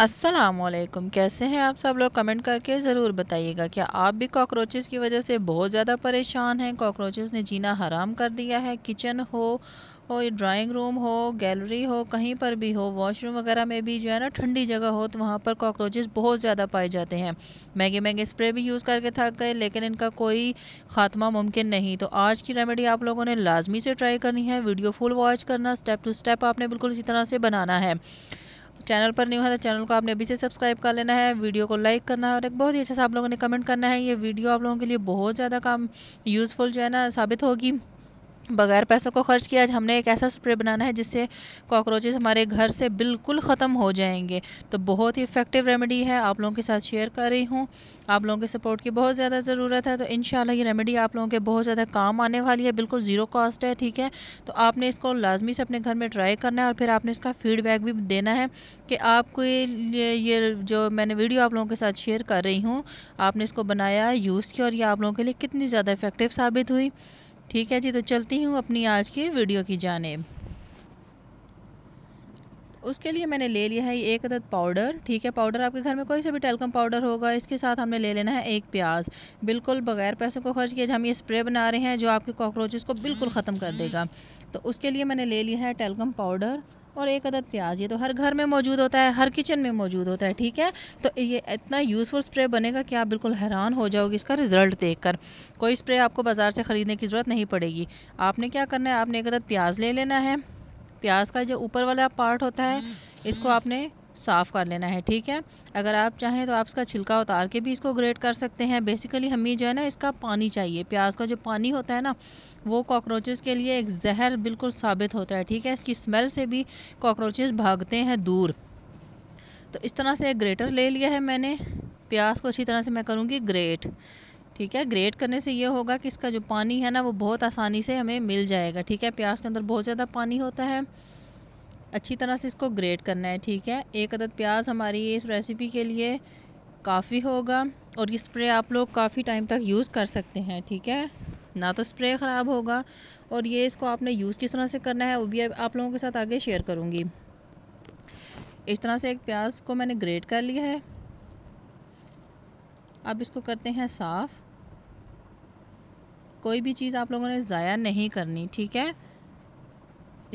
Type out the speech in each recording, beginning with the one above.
असलकुम कैसे हैं आप सब लोग कमेंट करके ज़रूर बताइएगा क्या आप भी कॉकरोचेस की वजह से बहुत ज़्यादा परेशान हैं कॉकरोचेस ने जीना हराम कर दिया है किचन हो हो ड्राइंग रूम हो गैलरी हो कहीं पर भी हो वॉशरूम वगैरह में भी जो है ना ठंडी जगह हो तो वहाँ पर कॉकरोचेस बहुत ज़्यादा पाए जाते हैं महंगे महंगे स्प्रे भी यूज़ करके थक गए लेकिन इनका कोई ख़ात्मा मुमकिन नहीं तो आज की रेमेडी आप लोगों ने लाजमी से ट्राई करनी है वीडियो फुल वॉच करना स्टेप टू स्टेप आपने बिल्कुल इसी तरह से बनाना है चैनल पर नहीं हुआ तो चैनल को आपने अभी से सब्सक्राइब कर लेना है वीडियो को लाइक करना है और एक बहुत ही अच्छा से आप लोगों ने कमेंट करना है ये वीडियो आप लोगों के लिए बहुत ज़्यादा काम यूज़फुल जो है ना साबित होगी बगैर पैसों को खर्च किया आज हमने एक ऐसा स्प्रे बनाना है जिससे कॉकरोचेस हमारे घर से बिल्कुल ख़त्म हो जाएंगे तो बहुत ही इफ़ेक्टिव रेमेडी है आप लोगों के साथ शेयर कर रही हूँ आप लोगों के सपोर्ट की बहुत ज़्यादा ज़रूरत है तो इन ये रेमेडी आप लोगों के बहुत ज़्यादा काम आने वाली है बिल्कुल ज़ीरो कॉस्ट है ठीक है तो आपने इसको लाजमी से अपने घर में ट्राई करना है और फिर आपने इसका फीडबैक भी देना है कि आपको ये ये जो मैंने वीडियो आप लोगों के साथ शेयर कर रही हूँ आपने इसको बनाया यूज़ किया और ये आप लोगों के लिए कितनी ज़्यादा इफ़ेक्टिव साबित हुई ठीक है जी तो चलती हूँ अपनी आज की वीडियो की जानेब उसके लिए मैंने ले लिया है ये एक अदद पाउडर ठीक है पाउडर आपके घर में कोई सा भी टेलकम पाउडर होगा इसके साथ हमने ले लेना है एक प्याज बिल्कुल बगैर पैसों को खर्च किए हम ये स्प्रे बना रहे हैं जो आपके कॉकरोचेस को बिल्कुल ख़त्म कर देगा तो उसके लिए मैंने ले लिया है टेलकम पाउडर और एक अदद प्याज ये तो हर घर में मौजूद होता है हर किचन में मौजूद होता है ठीक है तो ये इतना यूज़फुल स्प्रे बनेगा कि आप बिल्कुल हैरान हो जाओगे इसका रिज़ल्ट देखकर कोई स्प्रे आपको बाज़ार से ख़रीदने की ज़रूरत नहीं पड़ेगी आपने क्या करना है आपने एक अदद प्याज ले लेना है प्याज का जो ऊपर वाला पार्ट होता है इसको आपने साफ़ कर लेना है ठीक है अगर आप चाहें तो आप इसका छिलका उतार के भी इसको ग्रेट कर सकते हैं बेसिकली हमें जो है ना इसका पानी चाहिए प्याज का जो पानी होता है ना वो कॉकरोचेज़ के लिए एक जहर बिल्कुल साबित होता है ठीक है इसकी स्मेल से भी कॉकरोचेस भागते हैं दूर तो इस तरह से एक ग्रेटर ले लिया है मैंने प्याज को अच्छी तरह से मैं करूँगी ग्रेट ठीक है ग्रेट करने से ये होगा कि इसका जो पानी है ना वो बहुत आसानी से हमें मिल जाएगा ठीक है प्याज के अंदर बहुत ज़्यादा पानी होता है अच्छी तरह से इसको ग्रेट करना है ठीक है एक अदद प्याज हमारी इस रेसिपी के लिए काफ़ी होगा और ये स्प्रे आप लोग काफ़ी टाइम तक यूज़ कर सकते हैं ठीक है ना तो स्प्रे ख़राब होगा और ये इसको आपने यूज़ किस तरह से करना है वो भी आप लोगों के साथ आगे शेयर करूँगी इस तरह से एक प्याज को मैंने ग्रेट कर लिया है अब इसको करते हैं साफ़ कोई भी चीज़ आप लोगों ने ज़ाया नहीं करनी ठीक है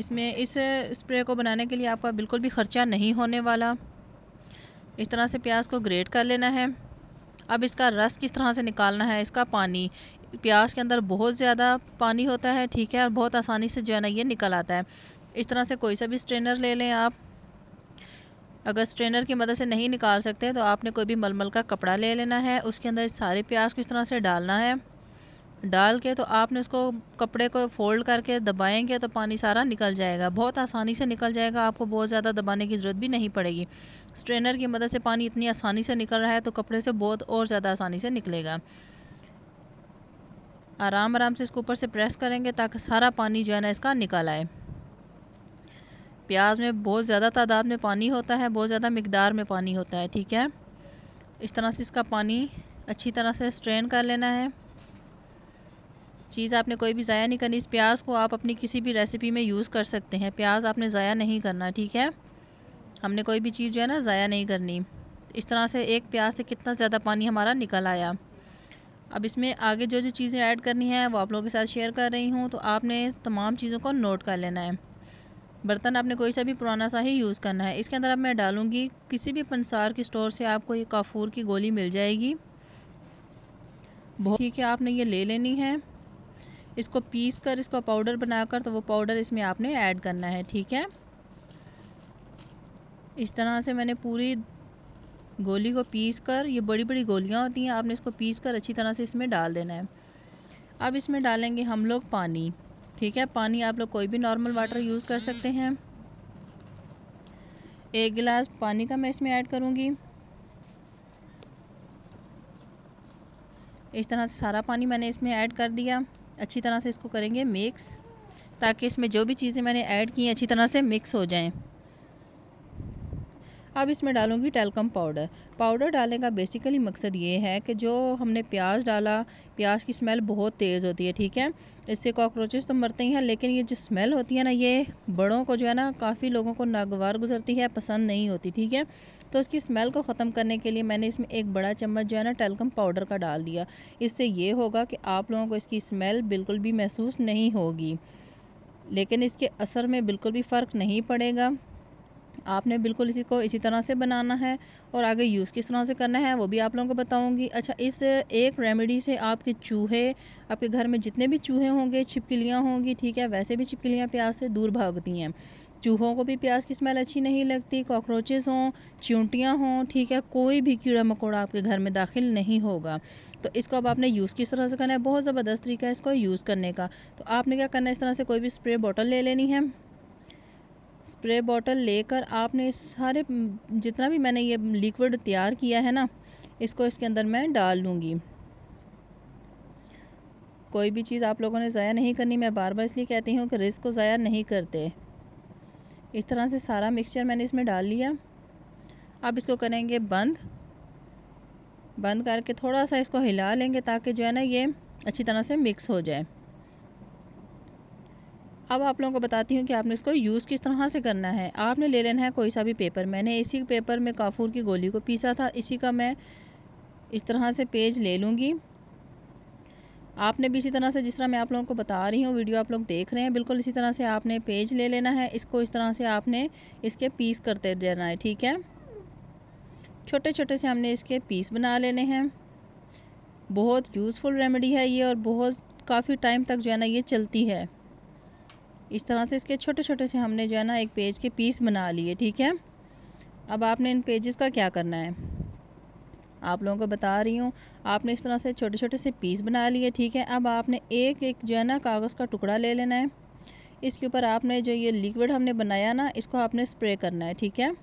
इसमें इस स्प्रे को बनाने के लिए आपका बिल्कुल भी ख़र्चा नहीं होने वाला इस तरह से प्याज को ग्रेट कर लेना है अब इसका रस किस तरह से निकालना है इसका पानी प्याज के अंदर बहुत ज़्यादा पानी होता है ठीक है और बहुत आसानी से जो है ना ये निकल आता है इस तरह से कोई सा भी स्ट्रेनर ले लें आप अगर स्ट्रेनर की मदद से नहीं निकाल सकते तो आपने कोई भी मलमल का कपड़ा ले लेना है उसके अंदर सारे प्याज को इस तरह से डालना है डाल के तो आपने उसको कपड़े को फोल्ड करके दबाएंगे तो पानी सारा निकल जाएगा बहुत आसानी से निकल जाएगा आपको बहुत ज़्यादा दबाने की ज़रूरत भी नहीं पड़ेगी स्ट्रेनर की मदद से पानी इतनी आसानी से निकल रहा है तो कपड़े से बहुत और ज़्यादा आसानी से निकलेगा आराम आराम से इसको ऊपर से प्रेस करेंगे ताकि सारा पानी जो है ना इसका निकल आए प्याज में बहुत ज़्यादा तादाद में पानी होता है बहुत ज़्यादा मकदार में पानी होता है ठीक है इस तरह से इसका पानी अच्छी तरह से स्ट्रेन कर लेना है चीज़ आपने कोई भी ज़ाया नहीं करनी इस प्याज को आप अपनी किसी भी रेसिपी में यूज़ कर सकते हैं प्याज आपने ज़ाया नहीं करना ठीक है हमने कोई भी चीज़ जो है ना ज़ाया नहीं करनी इस तरह से एक प्याज से कितना ज़्यादा पानी हमारा निकल आया अब इसमें आगे जो जो चीज़ें ऐड करनी है वो आप लोगों के साथ शेयर कर रही हूँ तो आपने तमाम चीज़ों को नोट कर लेना है बर्तन आपने कोई सा भी पुराना सा ही यूज़ करना है इसके अंदर अब मैं डालूँगी किसी भी पंसार के स्टोर से आपको ये काफूर की गोली मिल जाएगी बहुत ठीक है आपने ये ले लेनी है इसको पीस कर इसको पाउडर बनाकर तो वो पाउडर इसमें आपने ऐड करना है ठीक है इस तरह से मैंने पूरी गोली को पीस कर ये बड़ी बड़ी गोलियाँ होती हैं आपने इसको पीस कर अच्छी तरह से इसमें डाल देना है अब इसमें डालेंगे हम लोग पानी ठीक है पानी आप लोग कोई भी नॉर्मल वाटर यूज़ कर सकते हैं एक गिलास पानी का मैं इसमें ऐड करूँगी इस तरह से सारा पानी मैंने इसमें ऐड कर दिया अच्छी तरह से इसको करेंगे मिक्स ताकि इसमें जो भी चीज़ें मैंने ऐड की अच्छी तरह से मिक्स हो जाएं अब इसमें डालूंगी टेलकम पाउडर पाउडर डालने का बेसिकली मकसद ये है कि जो हमने प्याज डाला प्याज की स्मेल बहुत तेज़ होती है ठीक है इससे कॉकरोचेस तो मरते ही हैं लेकिन ये जो स्मेल होती है ना ये बड़ों को जो है ना काफ़ी लोगों को नागवार गुजरती है पसंद नहीं होती ठीक है तो उसकी स्मेल को ख़त्म करने के लिए मैंने इसमें एक बड़ा चम्मच जो है ना टेलकम पाउडर का डाल दिया इससे ये होगा कि आप लोगों को इसकी स्मेल बिल्कुल भी महसूस नहीं होगी लेकिन इसके असर में बिल्कुल भी फ़र्क नहीं पड़ेगा आपने बिल्कुल इसी को इसी तरह से बनाना है और आगे यूज़ किस तरह से करना है वो भी आप लोगों को बताऊंगी अच्छा इस एक रेमेडी से आपके चूहे आपके घर में जितने भी चूहे होंगे छिपकलियाँ होंगी ठीक है वैसे भी छिपकलियाँ प्यास से दूर भागती हैं चूहों को भी प्याज की स्मेल अच्छी नहीं लगती कॉकरोचेज़ हों चूंटियाँ हों ठीक है कोई भी कीड़ा मकोड़ा आपके घर में दाखिल नहीं होगा तो इसको अब आपने यूज़ किस तरह से करना है बहुत ज़बरदस्त तरीका है इसको यूज़ करने का तो आपने क्या करना है इस तरह से कोई भी स्प्रे बॉटल ले लेनी है स्प्रे बॉटल लेकर आपने सारे जितना भी मैंने ये लिक्विड तैयार किया है ना इसको इसके अंदर मैं डाल लूँगी कोई भी चीज़ आप लोगों ने ज़ाया नहीं करनी मैं बार बार इसलिए कहती हूँ कि रिस्क को ज़ाया नहीं करते इस तरह से सारा मिक्सचर मैंने इसमें डाल लिया अब इसको करेंगे बंद बंद करके थोड़ा सा इसको हिला लेंगे ताकि जो है ना ये अच्छी तरह से मिक्स हो जाए अब आप लोगों को बताती हूँ कि आपने इसको यूज़ किस तरह से करना है आपने ले लेना है कोई सा भी पेपर मैंने इसी पेपर में काफूर की गोली को पीसा था इसी का मैं इस तरह से पेज ले लूँगी आपने भी इसी तरह से जिस तरह मैं आप लोगों को बता रही हूँ वीडियो आप लोग देख रहे हैं बिल्कुल इसी तरह से आपने पेज ले लेना है इसको इस तरह से आपने इसके पीस करते रहना है ठीक है छोटे छोटे से हमने इसके पीस बना लेने हैं बहुत यूज़फुल रेमेडी है ये और बहुत काफ़ी टाइम तक जो है ना ये चलती है इस तरह से इसके छोटे छोटे से हमने जो है ना एक पेज के पीस बना लिए ठीक है अब आपने इन पेजेस का क्या करना है आप लोगों को बता रही हूँ आपने इस तरह से छोटे छोटे से पीस बना लिए ठीक है अब आपने एक एक जो है ना कागज़ का टुकड़ा ले लेना है इसके ऊपर आपने जो ये लिक्विड हमने बनाया ना इसको आपने स्प्रे करना है ठीक है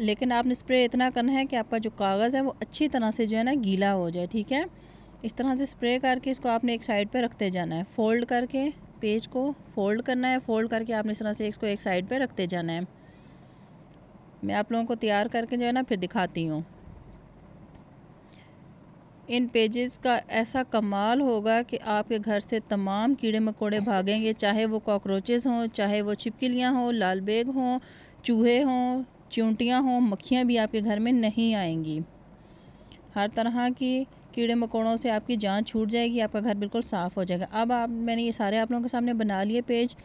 लेकिन आपने स्प्रे इतना करना है कि आपका जो कागज़ है वो अच्छी तरह से जो है ना गीला हो जाए ठीक है इस तरह से स्प्रे करके इसको आपने एक साइड पर रखते जाना है फोल्ड करके पेज को फोल्ड करना है फोल्ड करके आपने इस तरह से इसको एक साइड पर रखते जाना है मैं आप लोगों को तैयार करके जो है ना फिर दिखाती हूँ इन पेजेस का ऐसा कमाल होगा कि आपके घर से तमाम कीड़े मकोड़े भागेंगे चाहे वो कॉकरोचेस हों चाहे वो छिपकलियाँ हों लाल बेग हों चूहे हों चूंटियाँ हों मक्खियाँ भी आपके घर में नहीं आएंगी हर तरह की कीड़े मकोड़ों से आपकी जान छूट जाएगी आपका घर बिल्कुल साफ़ हो जाएगा अब आप मैंने ये सारे आप लोगों के सामने बना लिए पेज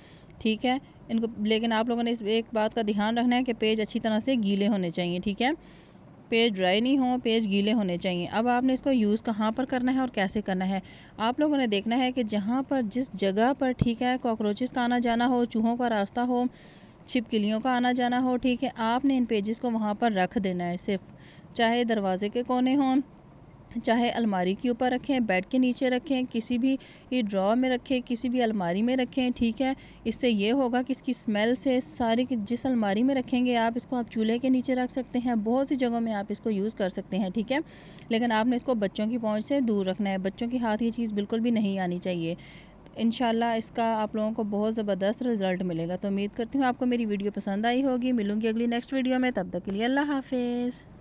ठीक है इनको लेकिन आप लोगों ने इस एक बात का ध्यान रखना है कि पेज अच्छी तरह से गीले होने चाहिए ठीक है पेज ड्राई नहीं हो पेज गीले होने चाहिए अब आपने इसको यूज़ कहाँ पर करना है और कैसे करना है आप लोगों ने देखना है कि जहाँ पर जिस जगह पर ठीक है कॉकरोचेस का आना जाना हो चूहों का रास्ता हो छिपकलियों का आना जाना हो ठीक है आपने इन पेजेस को वहाँ पर रख देना है सिर्फ चाहे दरवाजे के कोने हों चाहे अलमारी के ऊपर रखें बेड के नीचे रखें किसी भी ड्रॉ में रखें किसी भी अलमारी में रखें ठीक है इससे ये होगा कि इसकी स्मेल से सारी जिस अलमारी में रखेंगे आप इसको आप चूल्हे के नीचे रख सकते हैं बहुत सी जगहों में आप इसको यूज़ कर सकते हैं ठीक है लेकिन आपने इसको बच्चों की पहुँच से दूर रखना है बच्चों के हाथ ये चीज़ बिल्कुल भी नहीं आनी चाहिए इन इसका आप लोगों को बहुत ज़बरदस्त रिज़ल्ट मिलेगा तो उम्मीद करती हूँ आपको मेरी वीडियो पसंद आई होगी मिलूँगी अगली नेक्स्ट वीडियो में तब तक के लिए अल्लाह हाफिज़